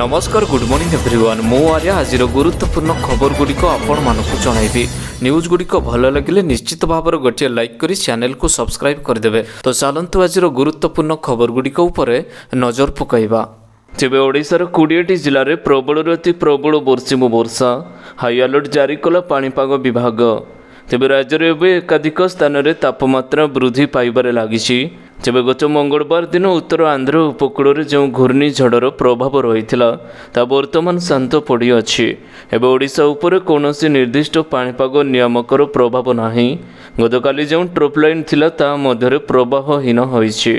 ନମସ୍କାର good morning everyone ମୁଁ ଆର୍ଯ୍ୟ ଆଜିର ଗୁରୁତ୍ୱପୂର୍ଣ୍ଣ ଖବରଗୁଡ଼ିକ ଆପଣମାନଙ୍କୁ ଜଣାଇବି ନ୍ୟୁଜ୍ଗୁଡ଼ିକ ଭଲ ଲାଗିଲେ ନିଶ୍ଚିତ ଭାବରେ ଗୋଟିଏ ଲାଇକ୍ କରି ଚ୍ୟାନେଲ୍କୁ ସବସ୍କ୍ରାଇବ୍ କରିଦେବେ ତ ଚାଲନ୍ତୁ ଆଜିର ଗୁରୁତ୍ୱପୂର୍ଣ୍ଣ ଖବରଗୁଡ଼ିକ ଉପରେ ନଜର ପକାଇବା ତେବେ ଓଡ଼ିଶାର କୋଡ଼ିଏଟି ଜିଲ୍ଲାରେ ପ୍ରବଳରୁ ଅତି ପ୍ରବଳ ବର୍ଷିମ ବର୍ଷା ହାଇ ଆଲର୍ଟ ଜାରି କଲା ପାଣିପାଗ ବିଭାଗ ତେବେ ରାଜ୍ୟରେ ଏବେ ଏକାଧିକ ସ୍ଥାନରେ ତାପମାତ୍ରା ବୃଦ୍ଧି ପାଇବାରେ ଲାଗିଛି ତେବେ ଗତ ମଙ୍ଗଳବାର ଦିନ ଉତ୍ତର ଆନ୍ଧ୍ର ଉପକୂଳରେ ଯେଉଁ ଘୂର୍ଣ୍ଣିଝଡ଼ର ପ୍ରଭାବ ରହିଥିଲା ତାହା ବର୍ତ୍ତମାନ ଶାନ୍ତ ପଡ଼ିଅଛି ଏବେ ଓଡ଼ିଶା ଉପରେ କୌଣସି ନିର୍ଦ୍ଦିଷ୍ଟ ପାଣିପାଗ ନିୟାମକର ପ୍ରଭାବ ନାହିଁ ଗତକାଲି ଯେଉଁ ଟ୍ରପ୍ଲାଇନ୍ ଥିଲା ତାହା ମଧ୍ୟରେ ପ୍ରବାହହୀନ ହୋଇଛି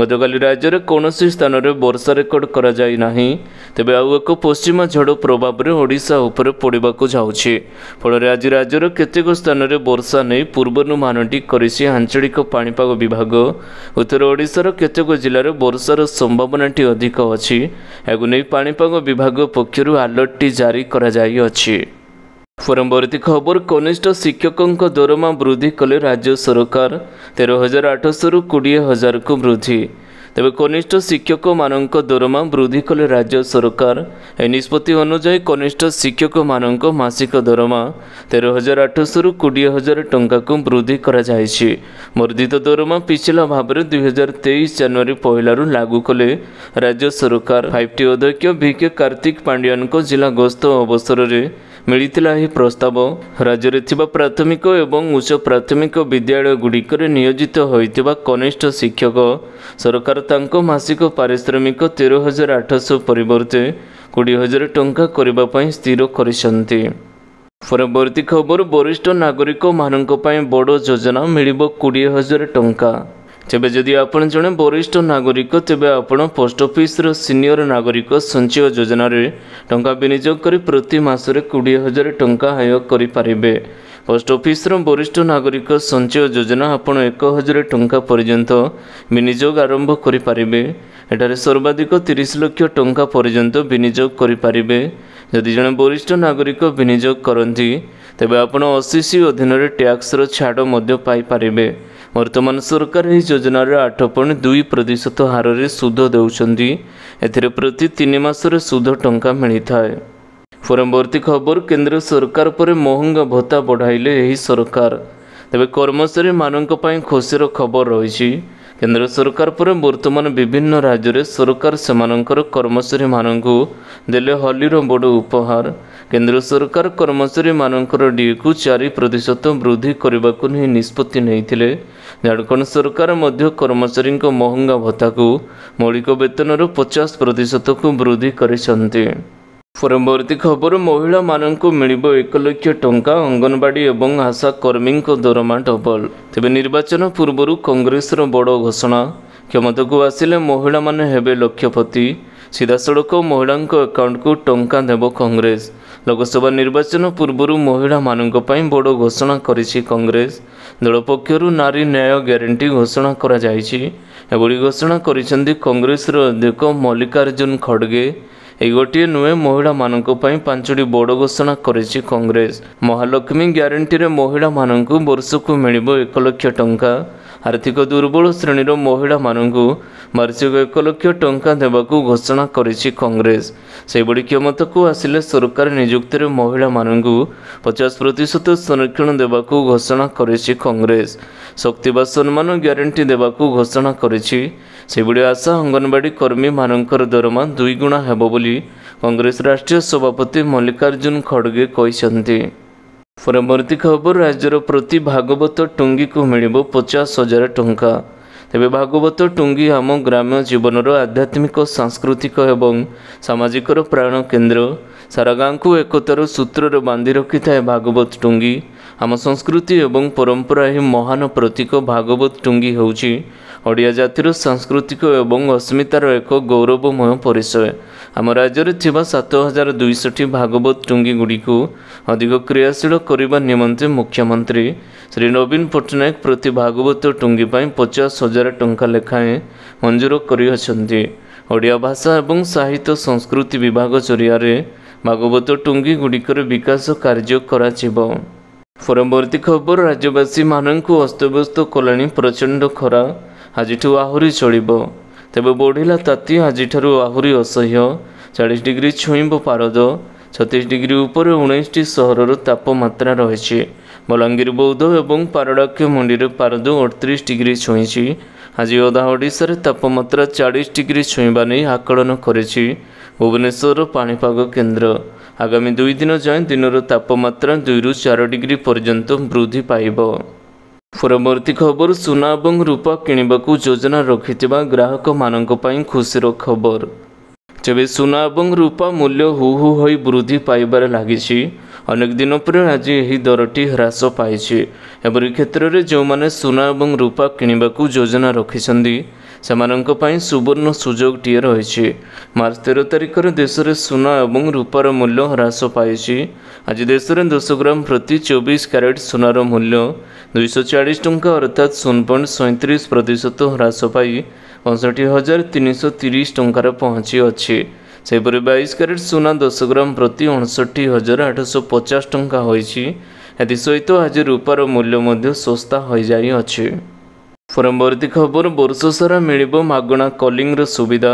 ଗତକାଲି ରାଜ୍ୟରେ କୌଣସି ସ୍ଥାନରେ ବର୍ଷା ରେକର୍ଡ଼ କରାଯାଇ ନାହିଁ ତେବେ ଆଉ ଏକ ପଶ୍ଚିମ ଝଡ଼ ପ୍ରଭାବରେ ଓଡ଼ିଶା ଉପରେ ପଡ଼ିବାକୁ ଯାଉଛି ଫଳରେ ଆଜି ରାଜ୍ୟର କେତେକ ସ୍ଥାନରେ ବର୍ଷା ନେଇ ପୂର୍ବାନୁମାନଟି କରିଛି ଆଞ୍ଚଳିକ ପାଣିପାଗ ବିଭାଗ ଉତ୍ତର ଓଡ଼ିଶାର କେତେକ ଜିଲ୍ଲାରେ ବର୍ଷାର ସମ୍ଭାବନାଟି ଅଧିକ ଅଛି ଏହାକୁ ନେଇ ପାଣିପାଗ ବିଭାଗ ପକ୍ଷରୁ ଆଲର୍ଟଟି ଜାରି କରାଯାଇଅଛି ପରବର୍ତ୍ତୀ ଖବର କନିଷ୍ଠ ଶିକ୍ଷକଙ୍କ ଦରମା ବୃଦ୍ଧି କଲେ ରାଜ୍ୟ ସରକାର ତେର ହଜାର ଆଠଶହରୁ କୋଡ଼ିଏ ହଜାରକୁ ବୃଦ୍ଧି ତେବେ କନିଷ୍ଠ ଶିକ୍ଷକମାନଙ୍କ ଦରମା ବୃଦ୍ଧି କଲେ ରାଜ୍ୟ ସରକାର ଏହି ନିଷ୍ପତ୍ତି ଅନୁଯାୟୀ କନିଷ୍ଠ ଶିକ୍ଷକମାନଙ୍କ ମାସିକ ଦରମା ତେର ହଜାର ଆଠଶହରୁ କୋଡ଼ିଏ ହଜାର ଟଙ୍କାକୁ ବୃଦ୍ଧି କରାଯାଇଛି ବର୍ଦ୍ଧିତ ଦରମା ପିଛିଲା ଭାବରେ ଦୁଇହଜାର ତେଇଶ ଜାନୁଆରୀ ପହିଲାରୁ ଲାଗୁ କଲେ ରାଜ୍ୟ ସରକାର ଫାଇଭ୍ ଟି ଅଧ୍ୟକ୍ଷ ଭି କେ କାର୍ତ୍ତିକ ପାଣ୍ଡିଆନଙ୍କ ଜିଲ୍ଲା ଗସ୍ତ ଅବସରରେ ମିଳିଥିଲା ଏହି ପ୍ରସ୍ତାବ ରାଜ୍ୟରେ ଥିବା ପ୍ରାଥମିକ ଏବଂ ଉଚ୍ଚ ପ୍ରାଥମିକ ବିଦ୍ୟାଳୟଗୁଡ଼ିକରେ ନିୟୋଜିତ ହୋଇଥିବା କନିଷ୍ଠ ଶିକ୍ଷକ ସରକାର ତାଙ୍କ ମାସିକ ପାରିଶ୍ରମିକ ତେର ହଜାର ଆଠଶହ ପରିବର୍ତ୍ତେ କୋଡ଼ିଏ ହଜାର ଟଙ୍କା କରିବା ପାଇଁ ସ୍ଥିର କରିଛନ୍ତି ପରବର୍ତ୍ତୀ ଖବର ବରିଷ୍ଠ ନାଗରିକମାନଙ୍କ ପାଇଁ ବଡ଼ ଯୋଜନା ମିଳିବ କୋଡ଼ିଏ ହଜାର ଟଙ୍କା ତେବେ ଯଦି ଆପଣ ଜଣେ ବରିଷ୍ଠ ନାଗରିକ ତେବେ ଆପଣ ପୋଷ୍ଟ ଅଫିସର ସିନିୟର ନାଗରିକ ସଞ୍ଚୟ ଯୋଜନାରେ ଟଙ୍କା ବିନିଯୋଗ କରି ପ୍ରତି ମାସରେ କୋଡ଼ିଏ ହଜାର ଟଙ୍କା ଆୟ କରିପାରିବେ ପୋଷ୍ଟ ଅଫିସର ବରିଷ୍ଠ ନାଗରିକ ସଞ୍ଚୟ ଯୋଜନା ଆପଣ ଏକ ହଜାର ଟଙ୍କା ପର୍ଯ୍ୟନ୍ତ ବିନିଯୋଗ ଆରମ୍ଭ କରିପାରିବେ ଏଠାରେ ସର୍ବାଧିକ ତିରିଶ ଲକ୍ଷ ଟଙ୍କା ପର୍ଯ୍ୟନ୍ତ ବିନିଯୋଗ କରିପାରିବେ ଯଦି ଜଣେ ବରିଷ୍ଠ ନାଗରିକ ବିନିଯୋଗ କରନ୍ତି ତେବେ ଆପଣ ଅସି ଅଧୀନରେ ଟ୍ୟାକ୍ସର ଛାଡ଼ ମଧ୍ୟ ପାଇପାରିବେ ବର୍ତ୍ତମାନ ସରକାର ଏହି ଯୋଜନାରେ ଆଠ ପଏଣ୍ଟ ଦୁଇ ପ୍ରତିଶତ ହାରରେ ସୁଧ ଦେଉଛନ୍ତି ଏଥିରେ ପ୍ରତି ତିନି ମାସରେ ସୁଧ ଟଙ୍କା ମିଳିଥାଏ ପରବର୍ତ୍ତୀ ଖବର କେନ୍ଦ୍ର ସରକାର ପରେ ମହଙ୍ଗା ଭତ୍ତା ବଢ଼ାଇଲେ ଏହି ସରକାର ତେବେ କର୍ମଚାରୀମାନଙ୍କ ପାଇଁ ଖୁସିର ଖବର ରହିଛି କେନ୍ଦ୍ର ସରକାର ପରେ ବର୍ତ୍ତମାନ ବିଭିନ୍ନ ରାଜ୍ୟରେ ସରକାର ସେମାନଙ୍କର କର୍ମଚାରୀମାନଙ୍କୁ ଦେଲେ ହଲିର ବଡ଼ ଉପହାର କେନ୍ଦ୍ର ସରକାର କର୍ମଚାରୀମାନଙ୍କର ଡିଏକୁ ଚାରି ପ୍ରତିଶତ ବୃଦ୍ଧି କରିବାକୁ ନେଇ ନିଷ୍ପତ୍ତି ନେଇଥିଲେ ଝାଡ଼ଖଣ୍ଡ ସରକାର ମଧ୍ୟ କର୍ମଚାରୀଙ୍କ ମହଙ୍ଗା ଭତ୍ତାକୁ ମୌଳିକ ବେତନରୁ ପଚାଶ ପ୍ରତିଶତକୁ ବୃଦ୍ଧି କରିଛନ୍ତି ପରବର୍ତ୍ତୀ ଖବର ମହିଳାମାନଙ୍କୁ ମିଳିବ ଏକ ଲକ୍ଷ ଟଙ୍କା ଅଙ୍ଗନବାଡ଼ି ଏବଂ ଆଶା କର୍ମୀଙ୍କ ଦରମା ଡବଲ ତେବେ ନିର୍ବାଚନ ପୂର୍ବରୁ କଂଗ୍ରେସର ବଡ଼ ଘୋଷଣା କ୍ଷମତାକୁ ଆସିଲେ ମହିଳାମାନେ ହେବେ ଲକ୍ଷ୍ୟପତି ସିଧାସଳଖ ମହିଳାଙ୍କ ଆକାଉଣ୍ଟକୁ ଟଙ୍କା ଦେବ କଂଗ୍ରେସ ଲୋକସଭା ନିର୍ବାଚନ ପୂର୍ବରୁ ମହିଳାମାନଙ୍କ ପାଇଁ ବଡ଼ ଘୋଷଣା କରିଛି କଂଗ୍ରେସ ଦଳ ପକ୍ଷରୁ ନାରୀ ନ୍ୟାୟ ଗ୍ୟାରେଣ୍ଟି ଘୋଷଣା କରାଯାଇଛି ଏଭଳି ଘୋଷଣା କରିଛନ୍ତି କଂଗ୍ରେସର ଅଧ୍ୟକ୍ଷ ମଲ୍ଲିକାର୍ଜୁନ ଖଡ୍ଗେ ଏଇ ଗୋଟିଏ ନୁହେଁ ମହିଳାମାନଙ୍କ ପାଇଁ ପାଞ୍ଚଟି ବଡ଼ ଘୋଷଣା କରିଛି କଂଗ୍ରେସ ମହାଲକ୍ଷ୍ମୀ ଗ୍ୟାରେଣ୍ଟିରେ ମହିଳାମାନଙ୍କୁ ବର୍ଷକୁ ମିଳିବ ଏକ ଲକ୍ଷ ଟଙ୍କା ଆର୍ଥିକ ଦୁର୍ବଳ ଶ୍ରେଣୀର ମହିଳାମାନଙ୍କୁ ବାର୍ଷିକ ଏକ ଲକ୍ଷ ଟଙ୍କା ଦେବାକୁ ଘୋଷଣା କରିଛି କଂଗ୍ରେସ ସେହିଭଳି କ୍ଷମତାକୁ ଆସିଲେ ସରକାର ନିଯୁକ୍ତିରେ ମହିଳାମାନଙ୍କୁ ପଚାଶ ପ୍ରତିଶତ ସଂରକ୍ଷଣ ଦେବାକୁ ଘୋଷଣା କରିଛି କଂଗ୍ରେସ ଶକ୍ତି ବା ସମ୍ମାନ ଗ୍ୟାରେଣ୍ଟି ଦେବାକୁ ଘୋଷଣା କରିଛି ସେହିଭଳି ଆଶା ଅଙ୍ଗନବାଡ଼ି କର୍ମୀମାନଙ୍କର ଦରମା ଦୁଇଗୁଣା ହେବ ବୋଲି କଂଗ୍ରେସ ରାଷ୍ଟ୍ରୀୟ ସଭାପତି ମଲ୍ଲିକାର୍ଜୁନ ଖଡ଼ଗେ କହିଛନ୍ତି ପରବର୍ତ୍ତୀ ଖବର ରାଜ୍ୟର ପ୍ରତି ଭାଗବତ ଟୁଙ୍ଗିକୁ ମିଳିବ ପଚାଶ ହଜାର ଟଙ୍କା ତେବେ ଭାଗବତ ଟୁଙ୍ଗି ଆମ ଗ୍ରାମ୍ୟ ଜୀବନର ଆଧ୍ୟାତ୍ମିକ ସାଂସ୍କୃତିକ ଏବଂ ସାମାଜିକର ପ୍ରାଣ କେନ୍ଦ୍ର ସାରା ଗାଁକୁ ଏକତାର ସୂତ୍ରରେ ବାନ୍ଧି ରଖିଥାଏ ଭାଗବତ ଟୁଙ୍ଗି ଆମ ସଂସ୍କୃତି ଏବଂ ପରମ୍ପରା ଏହି ମହାନ ପ୍ରତୀକ ଭାଗବତ ଟୁଙ୍ଗି ହେଉଛି ଓଡ଼ିଆ ଜାତିର ସାଂସ୍କୃତିକ ଏବଂ ଅସ୍ମିତାର ଏକ ଗୌରବମୟ ପରିଚୟ ଆମ ରାଜ୍ୟରେ ଥିବା ସାତ ହଜାର ଦୁଇଶଟି ଭାଗବତ ଗୁଡ଼ିକୁ ଅଧିକ କ୍ରିୟାଶୀଳ କରିବା ନିମନ୍ତେ ମୁଖ୍ୟମନ୍ତ୍ରୀ ଶ୍ରୀ ନବୀନ ପଟ୍ଟନାୟକ ପ୍ରତି ଭାଗବତ ଟୁଙ୍ଗୀ ପାଇଁ ପଚାଶ ହଜାର ଟଙ୍କା ଲେଖାଏଁ ମଞ୍ଜୁର କରିଅଛନ୍ତି ଓଡ଼ିଆ ଭାଷା ଏବଂ ସାହିତ୍ୟ ସଂସ୍କୃତି ବିଭାଗ ଜରିଆରେ ଭାଗବତ ଗୁଡ଼ିକର ବିକାଶ କାର୍ଯ୍ୟ କରାଯିବ ପରବର୍ତ୍ତୀ ଖବର ରାଜ୍ୟବାସୀମାନଙ୍କୁ ଅସ୍ତବ୍ୟସ୍ତ କଲାଣି ପ୍ରଚଣ୍ଡ ଖରା ଆଜିଠୁ ଆହୁରି ଚଳିବ ତେବେ ବଢ଼ିଲା ତାତି ଆଜିଠାରୁ ଆହୁରି ଅସହ୍ୟ ଚାଳିଶ ଡିଗ୍ରୀ ଛୁଇଁବ ପାରଦ ଛତିଶ ଡିଗ୍ରୀ ଉପରେ ଉଣେଇଶଟି ସହରର ତାପମାତ୍ରା ରହିଛି ବଲାଙ୍ଗୀର ବୌଦ୍ଧ ଏବଂ ପାରଡାକ୍ଷମଣ୍ଡିରେ ପାରଦ ଅଠତିରିଶ ଡିଗ୍ରୀ ଛୁଇଁଛି ଆଜି ଅଧା ଓଡ଼ିଶାରେ ତାପମାତ୍ରା ଚାଳିଶ ଡିଗ୍ରୀ ଛୁଇଁବା ନେଇ ଆକଳନ କରିଛି ଭୁବନେଶ୍ୱରର ପାଣିପାଗ କେନ୍ଦ୍ର ଆଗାମୀ ଦୁଇ ଦିନ ଯାଏଁ ଦିନର ତାପମାତ୍ରା ଦୁଇରୁ ଚାରି ଡିଗ୍ରୀ ପର୍ଯ୍ୟନ୍ତ ବୃଦ୍ଧି ପାଇବ ପରବର୍ତ୍ତୀ ଖବର ସୁନା ଏବଂ ରୂପା କିଣିବାକୁ ଯୋଜନା ରଖିଥିବା ଗ୍ରାହକମାନଙ୍କ ପାଇଁ ଖୁସିର ଖବର ତେବେ ସୁନା ଏବଂ ରୂପା ମୂଲ୍ୟ ହୁ ହୁ ହୋଇ ବୃଦ୍ଧି ପାଇବାରେ ଲାଗିଛି ଅନେକ ଦିନ ପରେ ଆଜି ଏହି ଦରଟି ହ୍ରାସ ପାଇଛି ଏପରି କ୍ଷେତ୍ରରେ ଯେଉଁମାନେ ସୁନା ଏବଂ ରୂପା କିଣିବାକୁ ଯୋଜନା ରଖିଛନ୍ତି ସେମାନଙ୍କ ପାଇଁ ସୁବର୍ଣ୍ଣ ସୁଯୋଗଟିଏ ରହିଛି ମାର୍ଚ୍ଚ ତେର ତାରିଖରେ ଦେଶରେ ସୁନା ଏବଂ ରୂପାର ମୂଲ୍ୟ ହ୍ରାସ ପାଇଛି ଆଜି ଦେଶରେ ଦଶ ଗ୍ରାମ ପ୍ରତି ଚବିଶ କ୍ୟାରେଟ୍ ସୁନାର ମୂଲ୍ୟ ଦୁଇଶହ ଚାଳିଶ ଟଙ୍କା ଅର୍ଥାତ୍ ଶୂନ ପଏଣ୍ଟ ସଇଁତିରିଶ ପ୍ରତିଶତ ହ୍ରାସ ପାଇ ପଞ୍ଚଷଠି ହଜାର ତିନିଶହ ତିରିଶ ଟଙ୍କାରେ ପହଞ୍ଚିଅଛି ସେହିପରି ବାଇଶ କ୍ୟାରେଟ୍ ସୁନା ଦଶ ଗ୍ରାମ ପ୍ରତି ଅଣଷଠି ହଜାର ଆଠଶହ ପଚାଶ ଟଙ୍କା ହୋଇଛି ଏଥିସହିତ ଆଜି ରୂପାର ମୂଲ୍ୟ ମଧ୍ୟ ଶସ୍ତା ହୋଇଯାଇଅଛି ପରବର୍ତ୍ତୀ ଖବର ବର୍ଷ ସାରା ମିଳିବ ମାଗଣା କଲିଂର ସୁବିଧା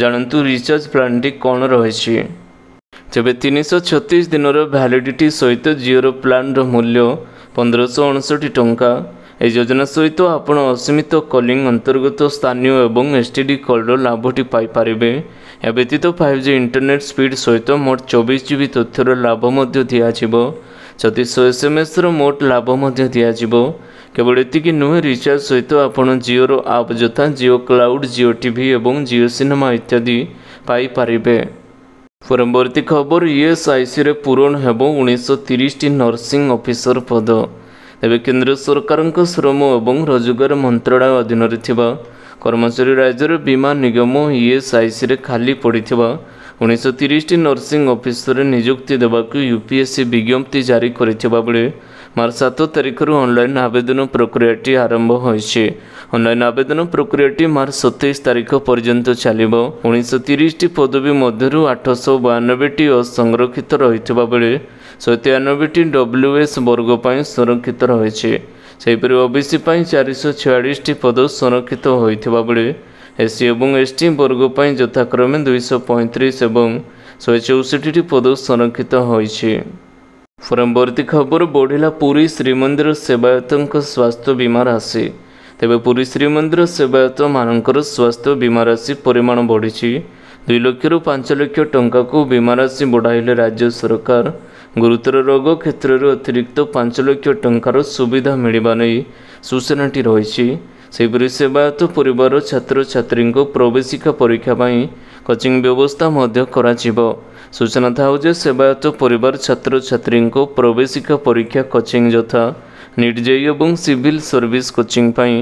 ଜାଣନ୍ତୁ ରିଚାର୍ଜ ପ୍ଲାନ୍ଟି କ'ଣ ରହିଛି ତେବେ ତିନିଶହ ଛତିଶ ଦିନର ଭ୍ୟାଲିଡିଟି ସହିତ ଜିଓର ପ୍ଲାନ୍ର ମୂଲ୍ୟ ପନ୍ଦରଶହ ଅଣଷଠି ଟଙ୍କା ଏହି ଯୋଜନା ସହିତ ଆପଣ ଅସୀମିତ କଲିଂ ଅନ୍ତର୍ଗତ ସ୍ଥାନୀୟ ଏବଂ ଏସ୍ ଟି ଡି କଲ୍ର ଲାଭଟି ପାଇପାରିବେ ଏହା ବ୍ୟତୀତ ଫାଇଭ୍ ଜି ଇଣ୍ଟରନେଟ୍ ସ୍ପିଡ୍ ସହିତ ମୋଟ ଚବିଶ ଜି ବି ତଥ୍ୟର ଲାଭ ମଧ୍ୟ ଦିଆଯିବ ଛତିଶହ ଏସ୍ ଏମ୍ ଏସ୍ର ମୋଟ ଲାଭ ମଧ୍ୟ ଦିଆଯିବ କେବଳ ଏତିକି ନୁହେଁ ରିଚାର୍ଜ ସହିତ ଆପଣ ଜିଓର ଆପ୍ ଯଥା ଜିଓ କ୍ଲାଉଡ଼ ଜିଓ ଟିଭି ଏବଂ ଜିଓ ସିନେମା ଇତ୍ୟାଦି ପାଇପାରିବେ ପରବର୍ତ୍ତୀ ଖବର ଇ ଏସ୍ ଆଇ ସିରେ ପୂରଣ ହେବ ଉଣେଇଶହ ତିରିଶଟି ନର୍ସିଂ ଅଫିସର ପଦ ତେବେ କେନ୍ଦ୍ର ସରକାରଙ୍କ ଶ୍ରମ ଏବଂ ରୋଜଗାର ମନ୍ତ୍ରଣାଳୟ ଅଧୀନରେ ଥିବା କର୍ମଚାରୀ ରାଜ୍ୟର ବୀମା ନିଗମ ଇ ଏସ୍ ଆଇ ସିରେ ଖାଲି ପଡ଼ିଥିବା ଉଣେଇଶହ ତିରିଶଟି ନର୍ସିଂ ଅଫିସରରେ ନିଯୁକ୍ତି ଦେବାକୁ ୟୁ ପି ୟୁପିଏସ୍ସି ବିଜ୍ଞପ୍ତି ଜାରି କରିଥିବା ବେଳେ માર્ચ સાતો તારીખରୁ ઓનલાઇન આવેદન પ્રક્રિયાટી આરંભ ହୋଇଛି ଅନଲାଇନ୍ ଆବେଦନ ପ୍ରକ୍ରିୟାଟି ମାର୍ଚ୍ଚ ସତେଇଶ ତାରିଖ ପର୍ଯ୍ୟନ୍ତ ଚାଲିବ ଉଣେଇଶହ ତିରିଶଟି ପଦବୀ ମଧ୍ୟରୁ ଆଠଶହ ବୟାନବେଟି ଅସଂରକ୍ଷିତ ରହିଥିବା ବେଳେ ଶହେ ତେୟାନବେଟି ଡବ୍ଲ୍ୟୁଏସ୍ ବର୍ଗ ପାଇଁ ସଂରକ୍ଷିତ ରହିଛି ସେହିପରି ଓବିସି ପାଇଁ ଚାରିଶହ ଛୟାଳିଶଟି ପଦ ସଂରକ୍ଷିତ ହୋଇଥିବା ବେଳେ ଏସ୍ସି ଏବଂ ଏସ୍ଟି ବର୍ଗ ପାଇଁ ଯଥାକ୍ରମେ ଦୁଇଶହ ପଇଁତିରିଶ ଏବଂ ଶହେ ଚଉଷଠିଟି ପଦ ସଂରକ୍ଷିତ ହୋଇଛି ପରବର୍ତ୍ତୀ ଖବର ବଢ଼ିଲା ପୁରୀ ଶ୍ରୀମନ୍ଦିର ସେବାୟତଙ୍କ ସ୍ୱାସ୍ଥ୍ୟ ବୀମା ରାଶି ତେବେ ପୁରୀ ଶ୍ରୀମନ୍ଦିର ସେବାୟତମାନଙ୍କର ସ୍ୱାସ୍ଥ୍ୟ ବୀମା ରାଶି ପରିମାଣ ବଢ଼ିଛି ଦୁଇ ଲକ୍ଷରୁ ପାଞ୍ଚ ଲକ୍ଷ ଟଙ୍କାକୁ ବୀମା ରାଶି ବଢ଼ାଇଲେ ରାଜ୍ୟ ସରକାର ଗୁରୁତର ରୋଗ କ୍ଷେତ୍ରରୁ ଅତିରିକ୍ତ ପାଞ୍ଚ ଲକ୍ଷ ଟଙ୍କାର ସୁବିଧା ମିଳିବା ନେଇ ସୂଚନାଟି ରହିଛି ସେହିପରି ସେବାୟତ ପରିବାର ଛାତ୍ରଛାତ୍ରୀଙ୍କୁ ପ୍ରବେଶିକା ପରୀକ୍ଷା ପାଇଁ କୋଚିଂ ବ୍ୟବସ୍ଥା ମଧ୍ୟ କରାଯିବ સૂચના થાઉ જે સેવાયત પરિવાર ଛାତ୍ରଛାତ୍ରୀଙ୍କୁ ପ୍ରବେଶିକା ପରୀକ୍ଷା କୋଚିଂ ଯଥା ନିଟ୍ ଜେଇ ଏବଂ ସିଭିଲ୍ ସର୍ଭିସ୍ କୋଚିଂ ପାଇଁ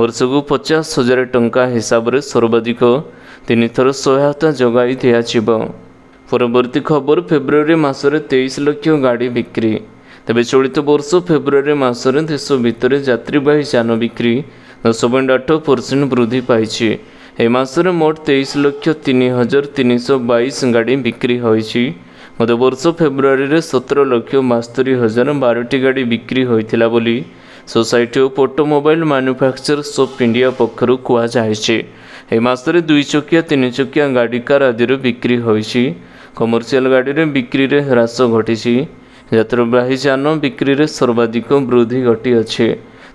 ବର୍ଷକୁ ପଚାଶ ହଜାର ଟଙ୍କା ହିସାବରେ ସର୍ବାଧିକ ତିନିଥର ସହାୟତା ଯୋଗାଇ ଦିଆଯିବ ପରବର୍ତ୍ତୀ ଖବର ଫେବୃଆରୀ ମାସରେ ତେଇଶ ଲକ୍ଷ ଗାଡ଼ି ବିକ୍ରି ତେବେ ଚଳିତ ବର୍ଷ ଫେବୃଆରୀ ମାସରେ ଦେଶ ଭିତରେ ଯାତ୍ରୀବାହୀ ଯାନ ବିକ୍ରି ଦଶ ପଏଣ୍ଟ ଆଠ ପରସେଣ୍ଟ ବୃଦ୍ଧି ପାଇଛି এই মাসের মোট তেইশ লক্ষ তিন হাজার তিনশো বাইশ গাড়ি বিক্রি হয়েছে গত বর্ষ ফেব্রুয়ারি সতেরো লক্ষ বাস্তরি হাজার বারোটি গাড়ি বিক্রি হয়েছিল বলে Society of Automobile Manufacturers of India পক্ষর কুয়াছে এই মাসে দুই চকিয়া তিন চকিয়া গাড়ি কার আদি বিক্রি হয়েছে কমর্সিয়াল গাড়ির বিক্রি হ্রাস ঘটিছে যাত্রবাহী যান বিক্রি সর্বাধিক বৃদ্ধি ঘটিছে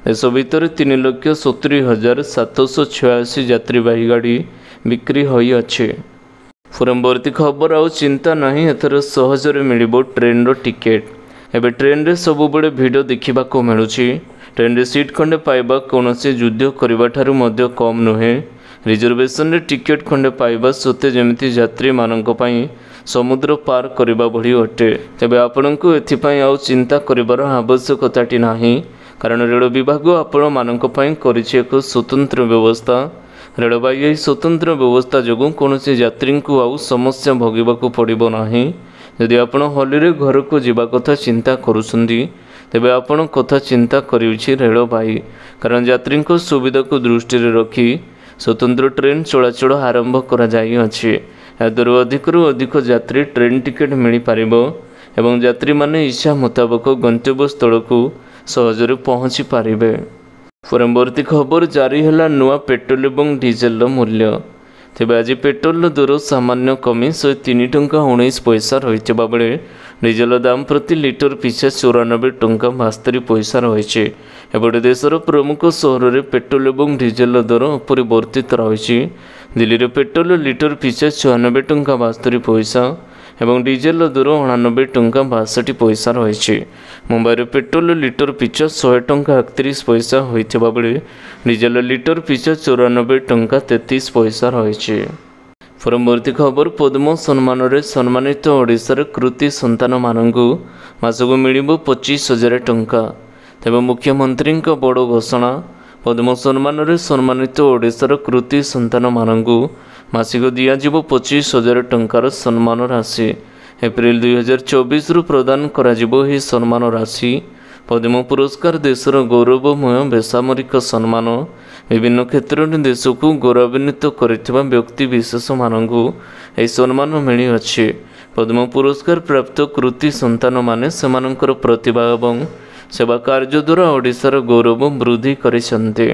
ଦେଶ ଭିତରେ ତିନି ଲକ୍ଷ ସତୁରୀ ହଜାର ସାତଶହ ଛୟାଅଶୀ ଯାତ୍ରୀବାହୀ ଗାଡ଼ି ବିକ୍ରି ହୋଇଅଛି ପରବର୍ତ୍ତୀ ଖବର ଆଉ ଚିନ୍ତା ନାହିଁ ଏଥର ସହଜରେ ମିଳିବ ଟ୍ରେନ୍ର ଟିକେଟ୍ ଏବେ ଟ୍ରେନ୍ରେ ସବୁବେଳେ ଭିଡ଼ ଦେଖିବାକୁ ମିଳୁଛି ଟ୍ରେନ୍ରେ ସିଟ୍ ଖଣ୍ଡେ ପାଇବା କୌଣସି ଯୁଦ୍ଧ କରିବାଠାରୁ ମଧ୍ୟ କମ୍ ନୁହେଁ ରିଜର୍ଭେସନ୍ରେ ଟିକେଟ୍ ଖଣ୍ଡେ ପାଇବା ସତେ ଯେମିତି ଯାତ୍ରୀମାନଙ୍କ ପାଇଁ ସମୁଦ୍ର ପାର କରିବା ଭଳି ଅଟେ ତେବେ ଆପଣଙ୍କୁ ଏଥିପାଇଁ ଆଉ ଚିନ୍ତା କରିବାର ଆବଶ୍ୟକତାଟି ନାହିଁ କାରଣ ରେଳ ବିଭାଗ ଆପଣମାନଙ୍କ ପାଇଁ କରିଛି ଏକ ସ୍ୱତନ୍ତ୍ର ବ୍ୟବସ୍ଥା ରେଳବାଇ ଏହି ସ୍ୱତନ୍ତ୍ର ବ୍ୟବସ୍ଥା ଯୋଗୁଁ କୌଣସି ଯାତ୍ରୀଙ୍କୁ ଆଉ ସମସ୍ୟା ଭୋଗିବାକୁ ପଡ଼ିବ ନାହିଁ ଯଦି ଆପଣ ହୋଲିରେ ଘରକୁ ଯିବା କଥା ଚିନ୍ତା କରୁଛନ୍ତି ତେବେ ଆପଣ କଥା ଚିନ୍ତା କରିଛି ରେଳବାଇ କାରଣ ଯାତ୍ରୀଙ୍କ ସୁବିଧାକୁ ଦୃଷ୍ଟିରେ ରଖି ସ୍ୱତନ୍ତ୍ର ଟ୍ରେନ୍ ଚଳାଚଳ ଆରମ୍ଭ କରାଯାଇଅଛି ଏହାଦ୍ୱାରା ଅଧିକରୁ ଅଧିକ ଯାତ୍ରୀ ଟ୍ରେନ୍ ଟିକେଟ୍ ମିଳିପାରିବ ଏବଂ ଯାତ୍ରୀମାନେ ଇଚ୍ଛା ମୁତାବକ ଗନ୍ତବ୍ୟସ୍ଥଳକୁ ସହଜରେ ପହଞ୍ଚି ପାରିବେ ପରବର୍ତ୍ତୀ ଖବର ଜାରି ହେଲା ନୂଆ ପେଟ୍ରୋଲ ଏବଂ ଡିଜେଲର ମୂଲ୍ୟ ତେବେ ଆଜି ପେଟ୍ରୋଲର ଦର ସାମାନ୍ୟ କମି ଶହେ ତିନି ଟଙ୍କା ଉଣେଇଶ ପଇସା ରହିଥିବା ବେଳେ ଡିଜେଲ ଦାମ ପ୍ରତି ଲିଟର ପିଛା ଚଉରାନବେ ଟଙ୍କା ବାସ୍ତରି ପଇସା ରହିଛି ଏପଟେ ଦେଶର ପ୍ରମୁଖ ସହରରେ ପେଟ୍ରୋଲ ଏବଂ ଡିଜେଲର ଦର ଅପରିବର୍ତ୍ତିତ ରହିଛି ଦିଲ୍ଲୀରେ ପେଟ୍ରୋଲ ଲିଟର ପିଛା ଛୟାନବେ ଟଙ୍କା ବାସ୍ତରି ପଇସା ଏବଂ ଡିଜେଲର ଦର ଅଣାନବେ ଟଙ୍କା ବାଷଠି ପଇସା ରହିଛି ମୁମ୍ବାଇରେ ପେଟ୍ରୋଲ ଲିଟର ପିଛା ଶହେ ଟଙ୍କା ଏକତିରିଶ ପଇସା ହୋଇଥିବା ବେଳେ ଡିଜେଲ ଲିଟର ପିଛା ଚଉରାନବେ ଟଙ୍କା ତେତିଶ ପଇସା ରହିଛି ପରବର୍ତ୍ତୀ ଖବର ପଦ୍ମ ସମ୍ମାନରେ ସମ୍ମାନିତ ଓଡ଼ିଶାର କୃତି ସନ୍ତାନମାନଙ୍କୁ ମାସକୁ ମିଳିବ ପଚିଶ ହଜାର ଟଙ୍କା ତେବେ ମୁଖ୍ୟମନ୍ତ୍ରୀଙ୍କ ବଡ଼ ଘୋଷଣା ପଦ୍ମ ସମ୍ମାନରେ ସମ୍ମାନିତ ଓଡ଼ିଶାର କୃତି ସନ୍ତାନମାନଙ୍କୁ ମାସିକ ଦିଆଯିବ ପଚିଶ ହଜାର ଟଙ୍କାର ସମ୍ମାନ ରାଶି ଏପ୍ରିଲ ଦୁଇ ହଜାର ଚବିଶରୁ ପ୍ରଦାନ କରାଯିବ ଏହି ସମ୍ମାନ ରାଶି ପଦ୍ମ ପୁରସ୍କାର ଦେଶର ଗୌରବମୟ ବେସାମରିକ ସମ୍ମାନ ବିଭିନ୍ନ କ୍ଷେତ୍ରରେ ଦେଶକୁ ଗୌରବାନ୍ୱିତ କରିଥିବା ବ୍ୟକ୍ତିବିଶେଷମାନଙ୍କୁ ଏହି ସମ୍ମାନ ମିଳିଅଛି ପଦ୍ମ ପୁରସ୍କାର ପ୍ରାପ୍ତ କୃତି ସନ୍ତାନମାନେ ସେମାନଙ୍କର ପ୍ରତିଭା ଏବଂ ସେବା କାର୍ଯ୍ୟ ଦ୍ୱାରା ଓଡ଼ିଶାର ଗୌରବ ବୃଦ୍ଧି କରିଛନ୍ତି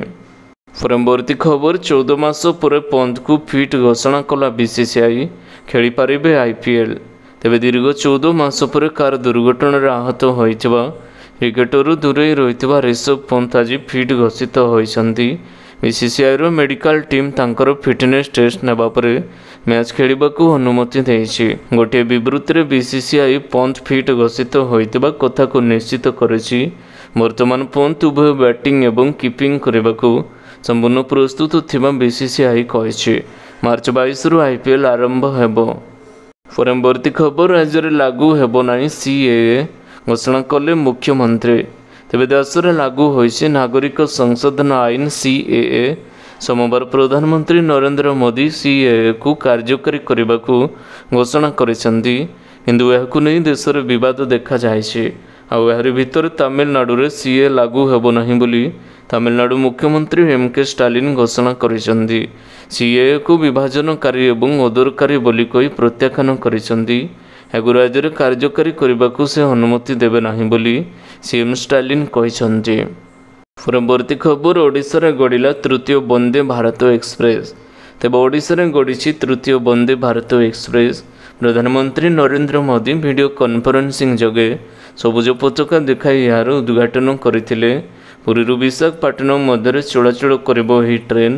ପରବର୍ତ୍ତୀ ଖବର ଚଉଦ ମାସ ପରେ ପନ୍ତକୁ ଫିଟ୍ ଘୋଷଣା କଲା ବିସିସିଆଇ ଖେଳିପାରିବେ ଆଇପିଏଲ୍ ତେବେ ଦୀର୍ଘ ଚଉଦ ମାସ ପରେ କାର ଦୁର୍ଘଟଣାରେ ଆହତ ହୋଇଥିବା କ୍ରିକେଟରୁ ଦୂରେଇ ରହିଥିବା ରିଷଭ ପନ୍ତ ଆଜି ଫିଟ୍ ଘୋଷିତ ହୋଇଛନ୍ତି ବିସିସିଆଇର ମେଡିକାଲ ଟିମ୍ ତାଙ୍କର ଫିଟନେସ୍ ଟେଷ୍ଟ ନେବା ପରେ ମ୍ୟାଚ୍ ଖେଳିବାକୁ ଅନୁମତି ଦେଇଛି ଗୋଟିଏ ବିବୃତ୍ତିରେ ବିସିସିଆଇ ପନ୍ତ ଫିଟ୍ ଘୋଷିତ ହୋଇଥିବା କଥାକୁ ନିଶ୍ଚିତ କରିଛି ବର୍ତ୍ତମାନ ପନ୍ତ ଉଭୟ ବ୍ୟାଟିଂ ଏବଂ କିପିଂ କରିବାକୁ ସମ୍ପୂର୍ଣ୍ଣ ପ୍ରସ୍ତୁତ ଥିବା ବିସିସିଆଇ କହିଛି ମାର୍ଚ୍ଚ ବାଇଶରୁ ଆଇପିଏଲ୍ ଆରମ୍ଭ ହେବ ପରବର୍ତ୍ତୀ ଖବର ରାଜ୍ୟରେ ଲାଗୁ ହେବ ନାହିଁ ଏ ଘୋଷଣା କଲେ ମୁଖ୍ୟମନ୍ତ୍ରୀ ତେବେ ଦେଶରେ ଲାଗୁ ହୋଇଛି ନାଗରିକ ସଂଶୋଧନ ଆଇନ ସି ଏ ଏ ସୋମବାର ପ୍ରଧାନମନ୍ତ୍ରୀ ନରେନ୍ଦ୍ର ମୋଦି ଏ କୁ କାର୍ଯ୍ୟକାରୀ କରିବାକୁ ଘୋଷଣା କରିଛନ୍ତି କିନ୍ତୁ ଏହାକୁ ନେଇ ଦେଶରେ ବିବାଦ ଦେଖାଯାଇଛି ଆଉ ଏହାରି ଭିତରେ ତାମିଲନାଡ଼ୁରେ ସିଏ ଲାଗୁ ହେବ ନାହିଁ ବୋଲି ତାମିଲନାଡ଼ୁ ମୁଖ୍ୟମନ୍ତ୍ରୀ ଏମ୍ କେ ଷ୍ଟାଲିନ୍ ଘୋଷଣା କରିଛନ୍ତି ସିଏକୁ ବିଭାଜନକାରୀ ଏବଂ ଅଦରକାରୀ ବୋଲି କହି ପ୍ରତ୍ୟାଖ୍ୟାନ କରିଛନ୍ତି ଏହାକୁ ରାଜ୍ୟରେ କାର୍ଯ୍ୟକାରୀ କରିବାକୁ ସେ ଅନୁମତି ଦେବେ ନାହିଁ ବୋଲି ସି ଏମ୍ ଷ୍ଟାଲିନ୍ କହିଛନ୍ତି ପରବର୍ତ୍ତୀ ଖବର ଓଡ଼ିଶାରେ ଗଡ଼ିଲା ତୃତୀୟ ବନ୍ଦେ ଭାରତ ଏକ୍ସପ୍ରେସ୍ ତେବେ ଓଡ଼ିଶାରେ ଗଡ଼ିଛି ତୃତୀୟ ବନ୍ଦେ ଭାରତ ଏକ୍ସପ୍ରେସ୍ ପ୍ରଧାନମନ୍ତ୍ରୀ ନରେନ୍ଦ୍ର ମୋଦି ଭିଡ଼ିଓ କନଫରେନ୍ସିଂ ଯୋଗେ ସବୁଜ ପତାକା ଦେଖାଇ ଏହାର ଉଦ୍ଘାଟନ କରିଥିଲେ ପୁରୀରୁ ବିଶାଖପାଟନମ ମଧ୍ୟରେ ଚଳାଚଳ କରିବ ଏହି ଟ୍ରେନ୍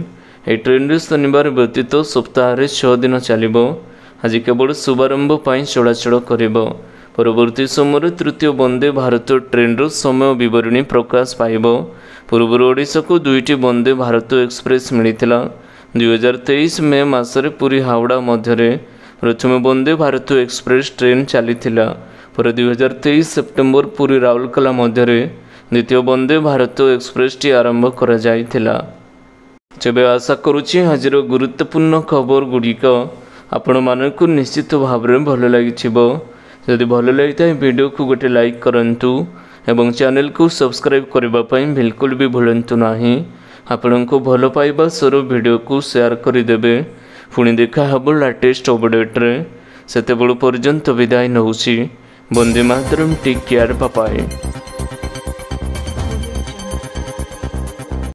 ଏହି ଟ୍ରେନ୍ରେ ଶନିବାର ବ୍ୟତୀତ ସପ୍ତାହରେ ଛଅ ଦିନ ଚାଲିବ ଆଜି କେବଳ ଶୁଭାରମ୍ଭ ପାଇଁ ଚଳାଚଳ କରିବ ପରବର୍ତ୍ତୀ ସମୟରେ ତୃତୀୟ ବନ୍ଦେ ଭାରତ ଟ୍ରେନ୍ର ସମୟ ବିବରଣୀ ପ୍ରକାଶ ପାଇବ ପୂର୍ବରୁ ଓଡ଼ିଶାକୁ ଦୁଇଟି ବନ୍ଦେ ଭାରତ ଏକ୍ସପ୍ରେସ୍ ମିଳିଥିଲା ଦୁଇହଜାର ତେଇଶ ମେ ମାସରେ ପୁରୀ ହାଓଡ଼ା ମଧ୍ୟରେ ପ୍ରଥମେ ବନ୍ଦେ ଭାରତ ଏକ୍ସପ୍ରେସ୍ ଟ୍ରେନ୍ ଚାଲିଥିଲା ପରେ ଦୁଇ ହଜାର ତେଇଶ ସେପ୍ଟେମ୍ବର ପୁରୀ ରାଉରକେଲା ମଧ୍ୟରେ ଦ୍ୱିତୀୟ ବନ୍ଦେ ଭାରତ ଏକ୍ସପ୍ରେସ୍ଟି ଆରମ୍ଭ କରାଯାଇଥିଲା ତେବେ ଆଶା କରୁଛି ଆଜିର ଗୁରୁତ୍ୱପୂର୍ଣ୍ଣ ଖବର ଗୁଡ଼ିକ ଆପଣମାନଙ୍କୁ ନିଶ୍ଚିତ ଭାବରେ ଭଲ ଲାଗିଥିବ ଯଦି ଭଲ ଲାଗିଥାଏ ଭିଡ଼ିଓକୁ ଗୋଟେ ଲାଇକ୍ କରନ୍ତୁ ଏବଂ ଚ୍ୟାନେଲକୁ ସବସ୍କ୍ରାଇବ୍ କରିବା ପାଇଁ ବିଲକୁଲ ବି ଭୁଲନ୍ତୁ ନାହିଁ ଆପଣଙ୍କୁ ଭଲ ପାଇବା ସ୍ୱରୁ ଭିଡ଼ିଓକୁ ସେୟାର କରିଦେବେ ପୁଣି ଦେଖାହେବ ଲାଟେଷ୍ଟ ଅପଡ଼େଟ୍ରେ ସେତେବେଳ ପର୍ଯ୍ୟନ୍ତ ବିଦାୟ ନେଉଛି বন্দে মাতরম টেক কেয়ার পাপায়